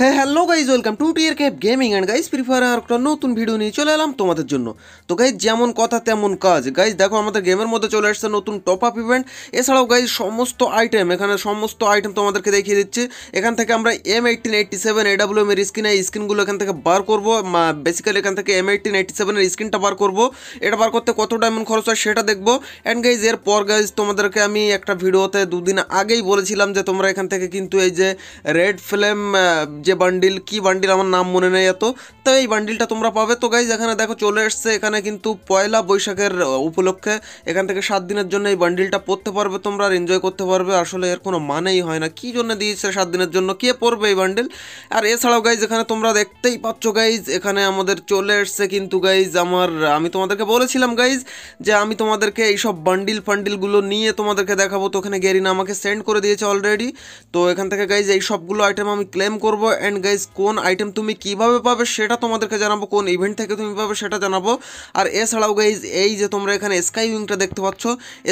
হ্যাঁ hello guys welcome to tear cap gaming and guys free fire আর একটা নতুন ভিডিও নিয়ে চলে এলাম তোমাদের জন্য তো গাইজ যেমন কথা তেমন কাজ গাইজ দেখো আমাদের গেমের মধ্যে চলে আসছে নতুন টপ আপ ইভেন্ট এছাড়াও গাইজ সমস্ত আইটেম এখানে সমস্ত আইটেম তোমাদেরকে দেখিয়ে দিচ্ছে এখান থেকে আমরা M eighteen eighty seven AW এর স্ক্রিনে স্ক্রিনগুলো এখান থেকে বার করবো বেসিক্যালি এখান থেকে এম এইটিন এইটটি সেভেনের স্ক্রিনটা বার করবো এটা বার করতে কত ডায়মন্ড খরচ হয় সেটা দেখবো অ্যান্ড গাইজ এরপর গাইজ তোমাদেরকে আমি একটা ভিডিওতে দুদিন আগেই বলেছিলাম যে তোমরা এখান থেকে কিন্তু এই যে রেড ফ্লেম যে বান্ডিল কি বান্ডিল আমার নাম মনে নেই এত তো এই বান্ডিলটা তোমরা পাবে তো গাইজ এখানে দেখো চলে এসছে এখানে কিন্তু পয়লা বৈশাখের উপলক্ষে এখান থেকে সাত দিনের জন্য এই বান্ডিলটা পড়তে পারবে তোমরা আর এনজয় করতে পারবে আসলে এর কোনো মানেই হয় না কি জন্য দিয়েছে সাত দিনের জন্য কে পড়বে এই বান্ডিল আর এছাড়াও গাইজ এখানে তোমরা দেখতেই পাচ্ছ গাইজ এখানে আমাদের চলে এসছে কিন্তু গাইজ আমার আমি তোমাদেরকে বলেছিলাম গাইজ যে আমি তোমাদেরকে এইসব বান্ডিল ফান্ডিলগুলো নিয়ে তোমাদেরকে দেখাবো তো ওখানে গ্যারিনা আমাকে সেন্ড করে দিয়েছে অলরেডি তো এখান থেকে গাইজ এই সবগুলো আইটেম আমি ক্লেম করবো অ্যান্ড গাইজ কোন আইটেম তুমি কিভাবে পাবে সেটা তোমাদেরকে জানাবো কোন ইভেন্ট থেকে তুমি পাবে সেটা জানাবো আর এছাড়াও গাইজ এই যে তোমরা এখানে স্কাই উইংটা দেখতে পাচ্ছ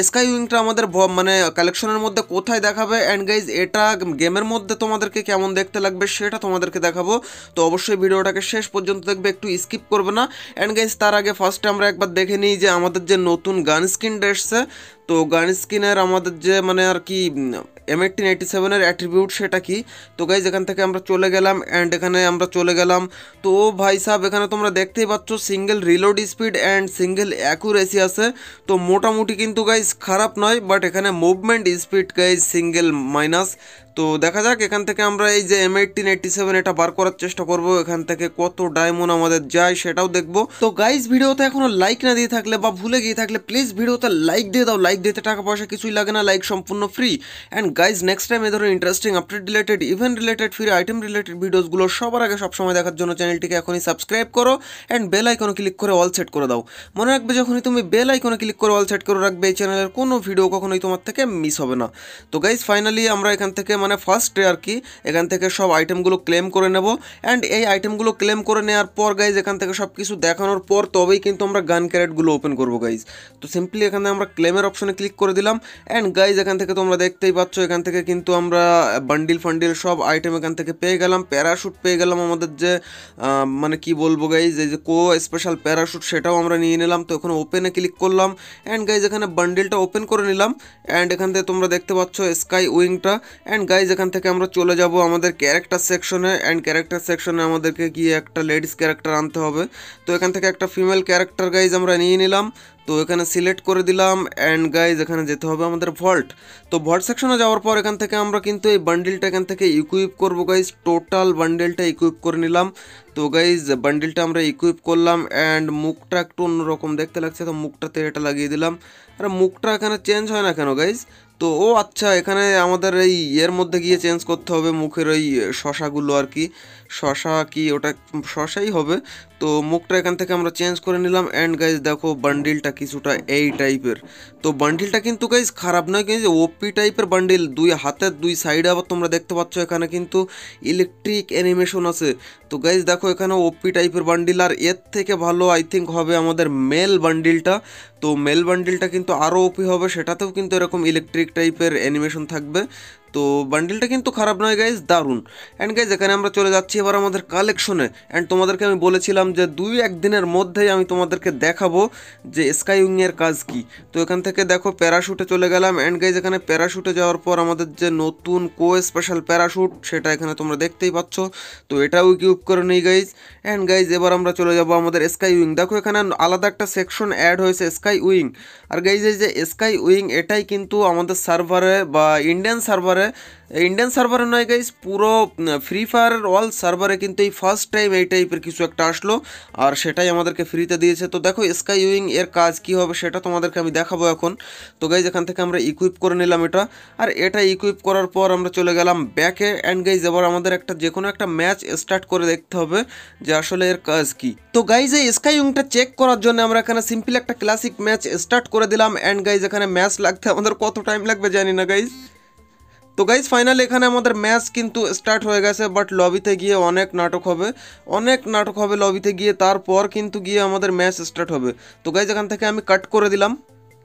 স্কাই উইংটা আমাদের মানে কালেকশনের মধ্যে কোথায় দেখাবে অ্যান্ড গাইজ এটা গেমের মধ্যে তোমাদেরকে কেমন দেখতে লাগবে সেটা তোমাদেরকে দেখাবো তো অবশ্যই ভিডিওটাকে শেষ পর্যন্ত দেখবে একটু স্কিপ করবে না অ্যান্ড গাইজ তার আগে ফার্স্টে আমরা একবার দেখে নিই যে আমাদের যে নতুন গান স্কিনটা এসছে তো গান স্কিনের আমাদের যে মানে আর কি M1887 এর অ্যাট্রিবিউট সেটা কি তো गाइस এখান থেকে আমরা চলে গেলাম এন্ড এখানে আমরা চলে গেলাম তো ভাইসাব এখানে তোমরা দেখতেই পাচ্ছো single reload speed and single accuracy আছে তো মোটামুটি কিন্তু गाइस খারাপ নয় বাট এখানে movement speed guys single minus তো দেখা যাক এখান থেকে আমরা এই যে এম এইটিন এইটটি সেভেন এটা বার করার চেষ্টা করব এখান থেকে কত ডায়মন্ড আমাদের যায় সেটাও দেখব তো গাইজ ভিডিওতে এখনো লাইক না দিয়ে থাকলে বা ভুলে গিয়ে থাকলে প্লিজ ভিডিওতে লাইক দিয়ে দাও লাইক দিতে টাকা পয়সা কিছুই লাগে না লাইক সম্পূর্ণ free and guys next time এ ধরনের interesting update related event related free item related ভিডিওসগুলো সবার আগে সবসময় দেখার জন্য চ্যানেলটিকে এখনই সাবস্ক্রাইব করো অ্যান্ড বেল আইকনে ক্লিক করে অল সেট করে দাও মনে রাখবে যখনই তুমি বেল আইকনে ক্লিক করে অল সেট করে রাখবে এই চ্যানেলের কোনো ভিডিও কখনোই তোমার থেকে মিস হবে না তো গাইজ ফাইনালি আমরা এখান থেকে মানে ফার্স্ট ডে আর কি এখান থেকে সব আইটেমগুলো ক্লেম করে নেব অ্যান্ড এই আইটেমগুলো ক্লেম করে নেওয়ার পর গাইজ এখান থেকে সব কিছু দেখানোর পর তবেই কিন্তু আমরা গান ক্যারেটগুলো ওপেন করবো গাইজ তো সিম্পলি এখানে আমরা ক্লেমের অপশনে ক্লিক করে দিলাম অ্যান্ড গাইজ এখান থেকে তোমরা দেখতেই পাচ্ছ এখান থেকে কিন্তু আমরা বান্ডিল ফান্ডিল সব আইটেম এখান থেকে পেয়ে গেলাম প্যারাশুট পেয়ে গেলাম আমাদের যে মানে কি বলবো গাইজ এই যে কো স্পেশাল প্যারাশুট সেটাও আমরা নিয়ে নিলাম তো এখানে ওপেনে ক্লিক করলাম অ্যান্ড গাইজ এখানে বান্ডিলটা ওপেন করে নিলাম অ্যান্ড এখান থেকে তোমরা দেখতে পাচ্ছ স্কাই উইংটা অ্যান্ড গাইজ এখান থেকে আমরা চলে যাব আমাদের ক্যারেক্টার সেকশনে অ্যান্ড ক্যারেক্টার সেকশনে আমাদেরকে গিয়ে একটা লেডিস ক্যারেক্টার আনতে হবে তো এখান থেকে একটা ফিমেল ক্যারেক্টার গাইজ আমরা নিয়ে নিলাম তো এখানে সিলেক্ট করে দিলাম অ্যান্ড গাইজ এখানে যেতে হবে আমাদের ভল্ট তো ভল্ট সেকশনে যাওয়ার পর এখান থেকে আমরা কিন্তু এই বান্ডিলটা এখান থেকে ইকুইপ করবো গাইজ টোটাল বান্ডিলটা ইকুইপ করে নিলাম তো গাইজ বান্ডিলটা আমরা ইকুইপ করলাম অ্যান্ড মুখটা একটু অন্যরকম দেখতে লাগছে তো মুখটাতে এটা লাগিয়ে দিলাম আর মুখটা এখানে চেঞ্জ হয় না কেন গাইজ তো ও আচ্ছা এখানে আমাদের এই এর মধ্যে গিয়ে চেঞ্জ করতে হবে মুখের ওই শশাগুলো আর কি শশা কি ওটা শশাই হবে তো মুখটা এখান থেকে আমরা চেঞ্জ করে নিলাম অ্যান্ড গাইজ দেখো বান্ডিলটা কিছুটা এই টাইপের তো বান্ডিলটা কিন্তু গাইজ খারাপ নয় কিন্তু ওপি টাইপের বান্ডিল দুই হাতের দুই সাইডে আবার তোমরা দেখতে পাচ্ছ এখানে কিন্তু ইলেকট্রিক অ্যানিমেশন আছে তো গাইজ দেখো এখানে ওপি টাইপের বান্ডিল আর এর থেকে ভালো আই থিঙ্ক হবে আমাদের মেল বান্ডিলটা তো মেল বান্ডিলটা কিন্তু আরও ওপি হবে সেটাতেও কিন্তু এরকম ইলেকট্রিক টাইপের অ্যানিমেশন থাকবে তো বান্ডিলটা কিন্তু খারাপ নয় গাইজ দারুণ অ্যান্ড গাইজ এখানে আমরা চলে যাচ্ছি এবার আমাদের কালেকশনে অ্যান্ড তোমাদেরকে আমি বলেছিলাম যে দুই একদিনের মধ্যেই আমি তোমাদেরকে দেখাবো যে স্কাই উইংয়ের কাজ কি তো এখান থেকে দেখো প্যারাশুটে চলে গেলাম অ্যান্ড গাইজ এখানে প্যারাশ্যুটে যাওয়ার পর আমাদের যে নতুন কো স্পেশাল প্যারাশুট সেটা এখানে তোমরা দেখতেই পাচ্ছ তো এটাও কিউব করে নেই গাইজ অ্যান্ড গাইজ এবার আমরা চলে যাব আমাদের স্কাই উইং দেখো এখানে আলাদা একটা সেকশন অ্যাড হয়েছে স্কাই উইং আর গাইজ এই যে স্কাই উইং এটাই কিন্তু আমাদের সার্ভারে বা ইন্ডিয়ান সার্ভারে সার্ভারে ইন্ডিয়ান সার্ভারে নয় গাইস পুরো ফ্রি ফায়ারের অল সার্ভারে কিন্তু এই ফার্স্ট টাইম এই টাইপের কিছু একটা আসলো আর সেটাই আমাদেরকে ফ্রিতে দিয়েছে তো দেখো স্কাই উইং এর কাজ কি হবে সেটা তোমাদেরকে আমি দেখাবো এখন তো গাইজ এখান থেকে আমরা ইকুইপ করে নিলাম এটা আর এটা ইকুইপ করার পর আমরা চলে গেলাম ব্যাকে অ্যান্ড গাইজ এবার আমাদের একটা যে কোনো একটা ম্যাচ স্টার্ট করে দেখতে হবে যে আসলে এর কাজ কি তো গাইজ এই স্কাই উইংটা চেক করার জন্য আমরা এখানে সিম্পল একটা ক্লাসিক ম্যাচ স্টার্ট করে দিলাম অ্যান্ড গাইজ এখানে ম্যাচ লাগতে আমাদের কত টাইম লাগবে জানি না গাইজ তো গাইজ ফাইনাল এখানে আমাদের ম্যাচ কিন্তু স্টার্ট হয়ে গেছে বাট লবিতে গিয়ে অনেক নাটক হবে অনেক নাটক হবে লবিতে গিয়ে তারপর কিন্তু গিয়ে আমাদের ম্যাচ স্টার্ট হবে তো গাইজ এখান থেকে আমি কাট করে দিলাম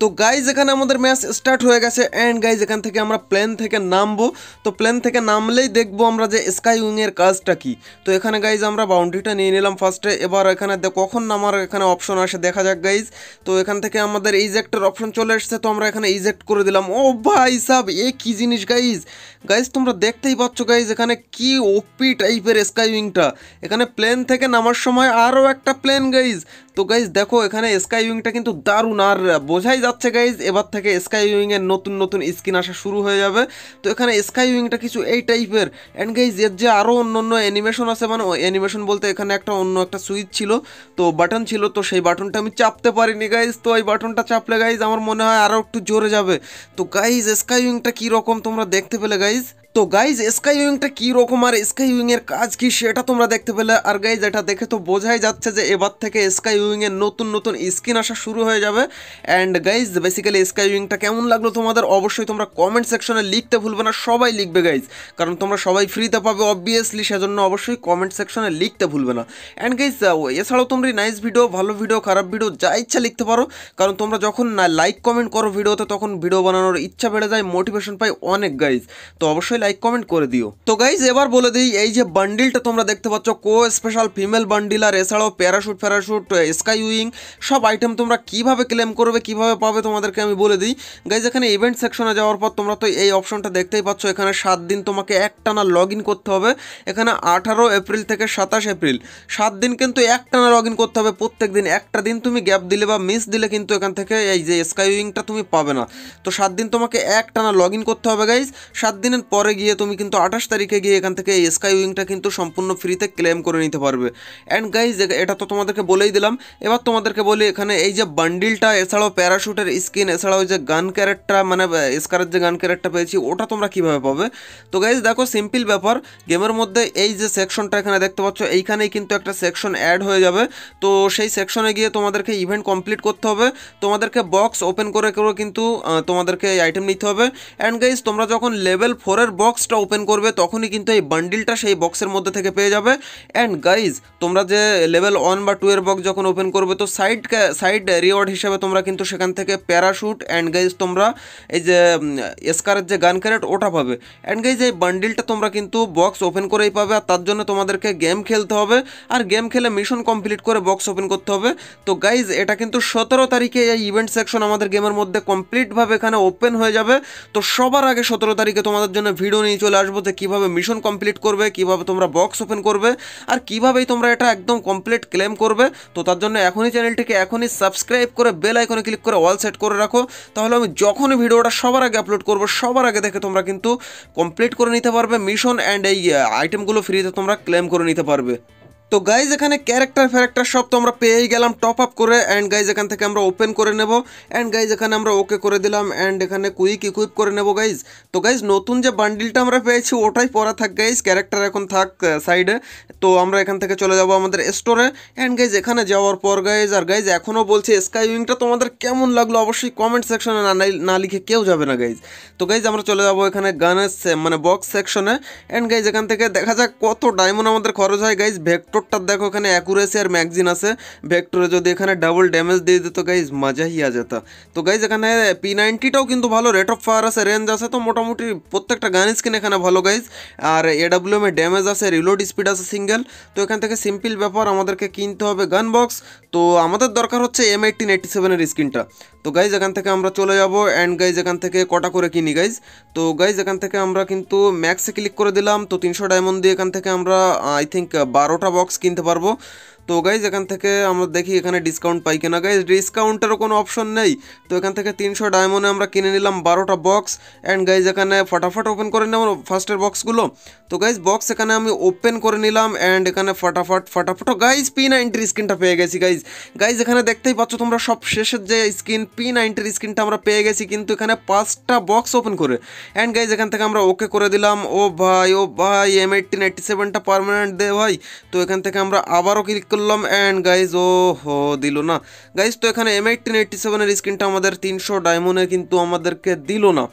তো গাইজ এখানে আমাদের ম্যাচ স্টার্ট হয়ে গেছে অ্যান্ড গাইজ এখান থেকে আমরা প্লেন থেকে নামবো তো প্লেন থেকে নামলেই দেখবো আমরা যে স্কাই উইংয়ের কাজটা কি তো এখানে গাইজ আমরা বাউন্ডারিটা নিয়ে নিলাম ফার্স্টে এবার এখানে কখন নামার এখানে অপশন আসে দেখা যাক গাইজ তো এখান থেকে আমাদের ইজেক্টের অপশন চলে এসছে তো আমরা এখানে ইজেক্ট করে দিলাম ও ভাই সাব এ কী জিনিস গাইজ গাইজ তোমরা দেখতেই পাচ্ছ গাইজ এখানে কি ওপি টাইপের স্কাই উইংটা এখানে প্লেন থেকে নামার সময় আরও একটা প্লেন গাইজ তো গাইজ দেখো এখানে স্কাই উইংটা কিন্তু দারুণ আর বোঝাই যাচ্ছে গাইজ এবার থেকে স্কাই উইংয়ের নতুন নতুন স্কিন আসা শুরু হয়ে যাবে তো এখানে স্কাই উইংটা কিছু এই টাইপের অ্যান্ড গাইজ এর যে আরও অন্য অন্য অ্যানিমেশন আছে মানে অ্যানিমেশন বলতে এখানে একটা অন্য একটা সুইচ ছিল তো বাটন ছিল তো সেই বাটনটা আমি চাপতে পারিনি গাইজ তো এই বাটনটা চাপলে গাইজ আমার মনে হয় আরও একটু জোরে যাবে তো গাইজ স্কাই উইংটা কীরকম তোমরা দেখতে পেলে গাইজ তো গাইজ স্কাই উইংটা রকম আর স্কাই উইংয়ের কাজ কি সেটা তোমরা দেখতে পেলে আর গাইজ এটা দেখে তো বোঝাই যাচ্ছে যে এবার থেকে স্কাই উইংয়ের নতুন নতুন স্কিন আসা শুরু হয়ে যাবে অ্যান্ড গাইজ বেসিক্যালি স্কাই উইংটা কেমন লাগলো তোমাদের অবশ্যই তোমরা কমেন্ট সেকশনে লিখতে ভুলবে না সবাই লিখবে গাইজ কারণ তোমরা সবাই ফ্রিতে পাবে অবভিয়াসলি সেজন্য অবশ্যই কমেন্ট সেকশনে লিখতে ভুলবে না অ্যান্ড গাইজ এছাড়াও তোমরা নাইস ভিডিও ভালো ভিডিও খারাপ ভিডিও যা ইচ্ছা লিখতে পারো কারণ তোমরা যখন লাইক কমেন্ট করো ভিডিওতে তখন ভিডিও বানানোর ইচ্ছা বেড়ে যায় মোটিভেশন পাই অনেক গাইজ তো অবশ্যই লাইক কমেন্ট করে দিও তো গাইজ এবার বলে দিই এই যে বান্ডিলটা তোমরা দেখতে পাচ্ছ কো স্পেশাল ফিমেল বান্ডিল আর এছাড়াও প্যারাশুট প্যারাশুট স্কাই উইং সব আইটেম তোমরা কিভাবে ক্লেম করবে কিভাবে পাবে তোমাদেরকে আমি বলে দিই গাইজ এখানে ইভেন্ট সেকশনে যাওয়ার পর তোমরা তো এই অপশনটা দেখতেই পাচ্ছ এখানে সাত দিন তোমাকে একটানা লগ ইন করতে হবে এখানে আঠারো এপ্রিল থেকে সাতাশ এপ্রিল সাত দিন কিন্তু একটানা লগ ইন করতে হবে প্রত্যেক দিন একটা দিন তুমি গ্যাপ দিলে বা মিস দিলে কিন্তু এখান থেকে এই যে স্কাই উইংটা তুমি পাবে না তো সাত দিন তোমাকে একটানা লগ ইন করতে হবে গাইজ সাত দিনের পরে পরে গিয়ে তুমি কিন্তু আঠাশ তারিখে গিয়ে এখান থেকে এই স্কাই উইংটা কিন্তু সম্পূর্ণ ফ্রিতে ক্লেম করে নিতে পারবে অ্যান্ড গাইজ এটা তো তোমাদেরকে বলেই দিলাম এবার তোমাদেরকে বলি এখানে এই যে বান্ডিলটা এছাড়াও প্যারাশুটের স্কিন এছাড়াও যে গান ক্যারেক্টটা মানে স্কারের যে গান ক্যারেক্টটা পেয়েছি ওটা তোমরা কিভাবে পাবে তো গাইজ দেখো সিম্পল ব্যাপার গেমের মধ্যে এই যে সেকশনটা এখানে দেখতে পাচ্ছ এইখানেই কিন্তু একটা সেকশন অ্যাড হয়ে যাবে তো সেই সেকশনে গিয়ে তোমাদেরকে ইভেন্ট কমপ্লিট করতে হবে তোমাদেরকে বক্স ওপেন করে করে কিন্তু তোমাদেরকে এই আইটেম নিতে হবে অ্যান্ড গাইজ তোমরা যখন লেভেল ফোরের বক্সটা ওপেন করবে তখনই কিন্তু এই বান্ডিলটা সেই বক্সের মধ্যে থেকে পেয়ে যাবে অ্যান্ড গাইজ তোমরা যে লেভেল ওয়ান বা টু এর বক্স যখন ওপেন করবে তো সাইড সাইড রিওয়ার্ড হিসেবে তোমরা কিন্তু সেখান থেকে প্যারাশুট অ্যান্ড গাইজ তোমরা এই যে এসকারের যে গান ক্যারেট ওটা পাবে অ্যান্ড গাইজ এই বান্ডিলটা তোমরা কিন্তু বক্স ওপেন করেই পাবে আর তার জন্য তোমাদেরকে গেম খেলতে হবে আর গেম খেলে মিশন কমপ্লিট করে বক্স ওপেন করতে হবে তো গাইজ এটা কিন্তু সতেরো তারিখে এই ইভেন্ট সেকশন আমাদের গেমের মধ্যে কমপ্লিটভাবে এখানে ওপেন হয়ে যাবে তো সবার আগে সতেরো তারিখে তোমাদের জন্য ভিডিও ভিডিও নিয়ে চলে আসবো যে কীভাবে মিশন কমপ্লিট করবে কীভাবে তোমরা বক্স ওপেন করবে আর কীভাবেই তোমরা এটা একদম কমপ্লিট ক্লেম করবে তো তার জন্য এখনই চ্যানেলটিকে এখনই সাবস্ক্রাইব করে বেল আইকনে ক্লিক করে অল সেট করে রাখো তাহলে আমি যখনই ভিডিওটা সবার আগে আপলোড করবো সবার আগে দেখে তোমরা কিন্তু কমপ্লিট করে নিতে পারবে মিশন অ্যান্ড এই আইটেমগুলো ফ্রিতে তোমরা ক্লেম করে নিতে পারবে তো গাইজ এখানে ক্যারেক্টার ফ্যারেক্টার সব তো আমরা পেয়েই গেলাম টপ আপ করে অ্যান্ড গাইজ এখান থেকে আমরা ওপেন করে নেব অ্যান্ড গাইজ এখানে আমরা ওকে করে দিলাম অ্যান্ড এখানে কুইক ইকুইপ করে নেব গাইজ তো গাইজ নতুন যে বান্ডিলটা আমরা পেয়েছি ওটাই পরা থাক গাইজ ক্যারেক্টার এখন থাক সাইডে তো আমরা এখান থেকে চলে যাব আমাদের স্টোরে অ্যান্ড গাইজ এখানে যাওয়ার পর গাইজ আর গাইজ এখনও বলছে স্কাই উইংটা তোমাদের কেমন লাগলো অবশ্যই কমেন্ট সেকশনে না না লিখে কেউ যাবে না গাইজ তো গাইজ আমরা চলে যাব এখানে গানের মানে বক্স সেকশনে অ্যান্ড গাইজ এখান থেকে দেখা যাক কত ডায়মন্ড আমাদের খরচ হয় গাইজ ভেক্টর প্রত্যটা দেখো এখানে অ্যাকুরেসি আর ম্যাগজিন আছে ভেক্টরে যদি এখানে ডাবল ড্যামেজ দিয়ে দিত তো গাইস मजा ही आ जाता तो गाइस এখানে পি90 তো কিন্তু ভালো রেট অফ ফায়ার আছে রেঞ্জ আছে তো মোটামুটি প্রত্যেকটা গান স্কিন এখানে ভালো গাইস আর এডব্লিউএম এ ড্যামেজ আছে রিলোড স্পিড আছে সিঙ্গেল তো এখান থেকে সিম্পল ব্যাপার আমাদেরকে কিনতে হবে গান বক্স তো আমাদের দরকার হচ্ছে এম1887 এর স্কিনটা তো গাইজ এখান থেকে আমরা চলে যাব অ্যান্ড গাইজ এখান থেকে কটা করে কিনি গাইজ তো গাইজ এখান থেকে আমরা কিন্তু ম্যাক্সে ক্লিক করে দিলাম তো তিনশো ডায়মন্ড দিয়ে এখান থেকে আমরা আই থিঙ্ক বারোটা বক্স কিনতে পারবো তো গাইজ এখান থেকে আমরা দেখি এখানে ডিসকাউন্ট পাই কিনা গাইজ ডিসকাউন্টেরও কোনো অপশন নেই তো এখান থেকে তিনশো ডায়মন্ডে আমরা কিনে নিলাম বারোটা বক্স অ্যান্ড গাইজ এখানে ফটাফট ওপেন করে নিলাম ফার্স্টের বক্সগুলো তো গাইজ বক্স এখানে আমি ওপেন করে নিলাম অ্যান্ড এখানে ফটাফট ফটাফট গাইজ পি নাইনটির স্ক্রিনটা পেয়ে গেছি গাইজ গাইজ এখানে দেখতেই পাচ্ছ তোমরা সব শেষের যে স্ক্রিন পি নাইনটির স্ক্রিনটা আমরা পেয়ে গেছি কিন্তু এখানে পাঁচটা বক্স ওপেন করে অ্যান্ড গাইজ এখান থেকে আমরা ওকে করে দিলাম ও ভাই ও ভাই এম এইটিন এইটটি সেভেনটা পারমানেন্ট দে ভাই তো এখান থেকে আমরা আবারও ক্লিক করলাম অ্যান্ড গাইজ ও হো দিল না গাইজ তো এখানে এম এইট্টিন এইটটি সেভেনের স্ক্রিনটা আমাদের তিনশো ডায়মন্ডে কিন্তু আমাদেরকে দিল না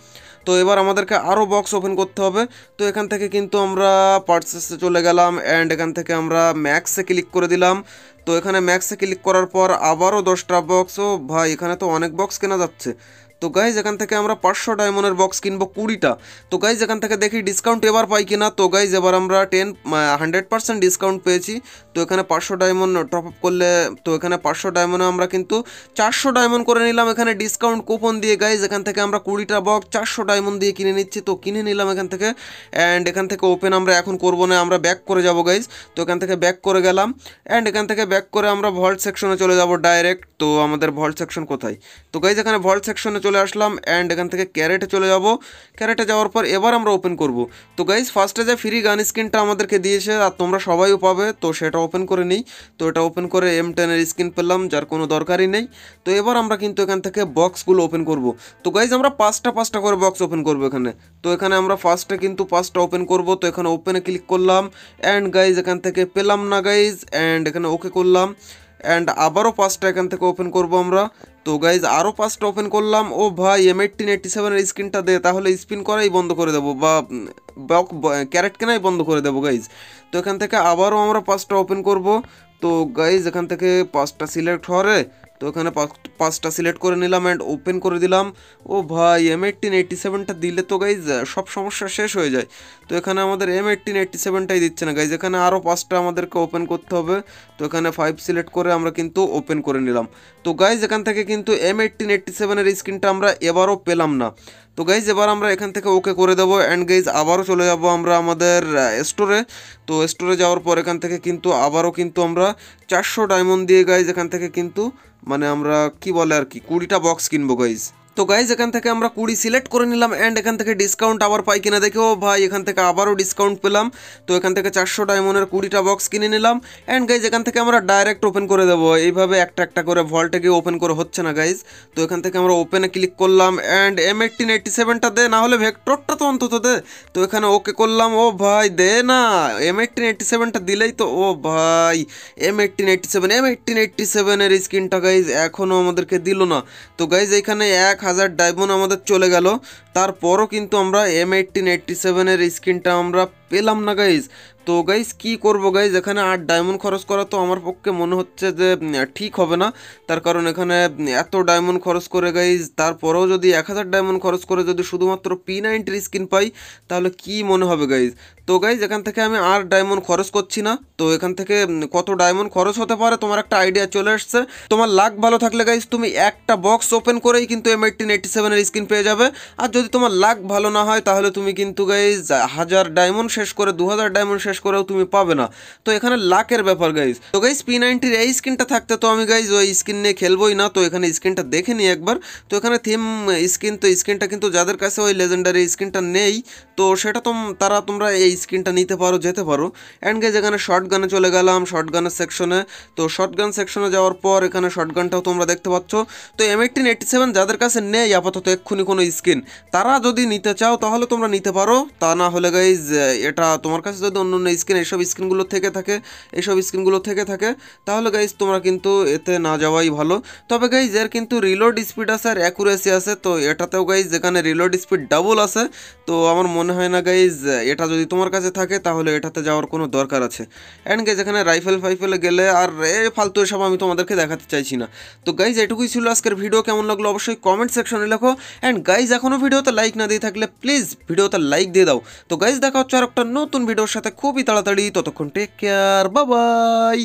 তো এবার আমাদেরকে আরও বক্স ওপেন করতে হবে তো এখান থেকে কিন্তু আমরা পার্সেসে চলে গেলাম অ্যান্ড এখান থেকে আমরা ম্যাক্সে ক্লিক করে দিলাম তো এখানে ম্যাক্সে ক্লিক করার পর আবারও দশটা বক্স ও ভাই এখানে তো অনেক বক্স কেনা যাচ্ছে তো গাইজ এখান থেকে আমরা পাঁচশো ডায়মন্ডের বক্স কিনবো কুড়িটা তো গাইজ এখান থেকে দেখি ডিসকাউন্ট এবার পাই কিনা তো গাইজ এবার আমরা টেন হান্ড্রেড পার্সেন্ট ডিসকাউন্ট পেয়েছি তো এখানে পাঁচশো ডায়মন্ড টপ আপ করলে তো এখানে পাঁচশো ডায়মন্ডে আমরা কিন্তু চারশো ডায়মন্ড করে নিলাম এখানে ডিসকাউন্ট কুপন দিয়ে গাইজ এখান থেকে আমরা কুড়িটা বক্স চারশো ডায়মন্ড দিয়ে কিনে নিচ্ছি তো কিনে নিলাম এখান থেকে অ্যান্ড এখান থেকে ওপেন আমরা এখন করব না আমরা ব্যাক করে যাব গাইজ তো এখান থেকে ব্যাক করে গেলাম অ্যান্ড এখান থেকে ব্যাক করে আমরা ভল্ট সেকশনে চলে যাব ডাইরেক্ট তো আমাদের ভল্ট সেকশন কোথায় তো গাইজ এখানে ভল্ট সেকশনে চলে আসলাম অ্যান্ড এখান থেকে ক্যারেটে চলে যাব ক্যারেটে যাওয়ার পর এবার আমরা ওপেন করব তো গাইজ ফার্স্টে যে ফ্রি গান স্ক্রিনটা আমাদেরকে দিয়েছে আর তোমরা সবাইও পাবে তো সেটা ওপেন করে নিই তো এটা ওপেন করে এম টেনের স্ক্রিন পেলাম যার কোনো দরকারই নেই তো এবার আমরা কিন্তু এখান থেকে বক্সগুলো ওপেন করব তো গাইজ আমরা পাঁচটা পাঁচটা করে বক্স ওপেন করব এখানে তো এখানে আমরা ফার্স্টে কিন্তু পাঁচটা ওপেন করব তো এখানে ওপেনে ক্লিক করলাম অ্যান্ড গাইজ এখান থেকে পেলাম না গাইজ অ্যান্ড এখানে ওকে করলাম অ্যান্ড আবারও পাঁচটা এখান থেকে ওপেন করব আমরা তো গাইজ আরও পাঁচটা ওপেন করলাম ও ভাই এম এইটিন এইটটি সেভেনের স্ক্রিনটা দে তাহলে স্পিন করাই বন্ধ করে দেবো বা বক ক্যারেট কেনাই বন্ধ করে দেবো গাইজ তো এখান থেকে আবারও আমরা পাঁচটা ওপেন করব তো গাইজ এখান থেকে পাঁচটা সিলেক্ট হরে তো এখানে পাঁচটা সিলেক্ট করে নিলাম অ্যান্ড ওপেন করে দিলাম ও ভাই এম এইটিন এইটটি সেভেনটা দিলে তো গাইজ সব সমস্যা শেষ হয়ে যায় তো এখানে আমাদের এম এইটিন এইটটি সেভেনটাই দিচ্ছে না গাইজ এখানে আরও পাঁচটা আমাদেরকে ওপেন করতে হবে তো এখানে ফাইভ সিলেক্ট করে আমরা কিন্তু ওপেন করে নিলাম তো গাইজ এখান থেকে কিন্তু এম এইটিন এইটটি সেভেনের স্ক্রিনটা আমরা এবারও পেলাম না তো গাইজ এবার আমরা এখান থেকে ওকে করে দেবো অ্যান্ড গাইজ আবারও চলে যাব আমরা আমাদের স্টোরে তো স্টোরে যাওয়ার পর এখান থেকে কিন্তু আবারও কিন্তু আমরা চারশো ডায়মন্ড দিয়ে গাইজ এখান থেকে কিন্তু মানে আমরা কি বলে আর কি কুড়িটা বক্স কিনবো গাইজ তো গাইজ এখান থেকে আমরা কুড়ি সিলেক্ট করে নিলাম অ্যান্ড এখান থেকে ডিসকাউন্ট আবার পাই কিনা দেখেও ভাই এখান থেকে আবারও ডিসকাউন্ট পেলাম তো এখান থেকে চারশো ডায়মন্ডের কুড়িটা বক্স কিনে নিলাম অ্যান্ড গাইজ এখান থেকে আমরা ডাইরেক্ট ওপেন করে দেবো এইভাবে একটা একটা করে ভল্টে গিয়ে ওপেন করে হচ্ছে না গাইজ তো এখান থেকে আমরা ওপেনে ক্লিক করলাম অ্যান্ড এম এইটিন এইটটি সেভেনটা দে না হলে ভেক্টরটা তো অন্তত দে তো এখানে ওকে করলাম ও ভাই দে না এম এইটিন এইটটি সেভেনটা দিলেই তো ও ভাই M eighteen eighty seven M eighteen eighty সেভেনের স্ক্রিনটা গাইজ এখনও আমাদেরকে দিল না তো গাইজ এখানে এক হাজার ডায়মন্ড আমাদের চলে গেল তারপরও কিন্তু আমরা এম এইটিন এইটটি সেভেনের স্ক্রিনটা আমরা পেলাম না গাইজ তো গাইজ কি করবো গাইজ এখানে আট ডায়মন্ড খরচ করা তো আমার পক্ষে মনে হচ্ছে যে ঠিক হবে না তার কারণ এখানে এত ডায়মন্ড খরচ করে গাইজ তারপরেও যদি এক হাজার ডায়মন্ড খরচ করে যদি শুধুমাত্র পি নাইনটির স্কিন পাই তাহলে কি মনে হবে গাইজ তো গাইজ এখান থেকে আমি আর ডায়মন্ড খরচ করছি না তো এখান থেকে কত ডায়মন্ড খরচ হতে পারে তোমার একটা আইডিয়া চলে আসছে তোমার লাক ভালো থাকলে গাইজ তুমি একটা বক্স ওপেন করেই কিন্তু এম এইটিন এইটি সেভেনের স্কিন পেয়ে যাবে আর যদি তোমার লাক ভালো না হয় তাহলে তুমি কিন্তু গাইজ হাজার ডায়মন্ড শেষ করে দু হাজার ডায়মন্ড শেষ করেও তুমি পাবে না তো এখানে লাকের ব্যাপার গাইজ তো গাইজ পি নাইনটির এই স্কিনটা থাকতে তো আমি গাইজ ওই স্কিন নিয়ে খেলবোই না তো এখানে স্কিনটা দেখে নিই একবার তো এখানে থিম স্কিন তো স্কিনটা কিন্তু যাদের কাছে ওই লেজেন্ডারি স্কিনটা নেই তো সেটা তো তারা তোমরা এই স্কিনটা নিতে পারো যেতে পারো অ্যান্ড গাইজ এখানে শর্ট গানে চলে গেলাম শর্ট গানের সেকশনে তো শর্ট গান সেকশনে যাওয়ার পর এখানে শর্ট গানটাও তোমরা দেখতে পাচ্ছ তো এম এইটিন এইটটি সেভেন যাদের কাছে নেই আপাতত এক্ষুনি কোনো স্কিন তারা যদি নিতে চাও তাহলে তোমরা নিতে পারো তা না হলে গাইজ এটা তোমার কাছে যদি অন্য অন্য স্ক্রিন এসব স্ক্রিনগুলো থেকে থাকে এসব স্ক্রিনগুলো থেকে থাকে তাহলে গাইজ তোমরা কিন্তু এতে না যাওয়াই ভালো তবে গাইজ এর কিন্তু রিলোড স্পিড আছে আর অ্যাকুরেসি আছে তো এটাতেও গাইজ যেখানে রিলোড স্পিড ডাবল আছে তো আমার মনে হয় না গাইজ এটা যদি তোমার কাছে থাকে তাহলে এটাতে যাওয়ার কোনো দরকার আছে অ্যান্ড গাইজ এখানে রাইফেল ফাইফেলে গেলে আর এ ফালতু এসব আমি তোমাদেরকে দেখাতে চাইছি না তো গাইজ এটুকুই ছিল আজকের ভিডিও কেমন লাগলো অবশ্যই কমেন্ট সেকশনে লেখো অ্যান্ড গাইজ এখনও ভিডিওতে লাইক না দিয়ে থাকলে প্লিজ ভিডিওতে লাইক দিয়ে দাও তো গাইজ দেখা হচ্ছে আর একটা নতুন ভিডিওর সাথে খুবই তাড়াতাড়ি ততক্ষণ টেক কেয়ার বাবাই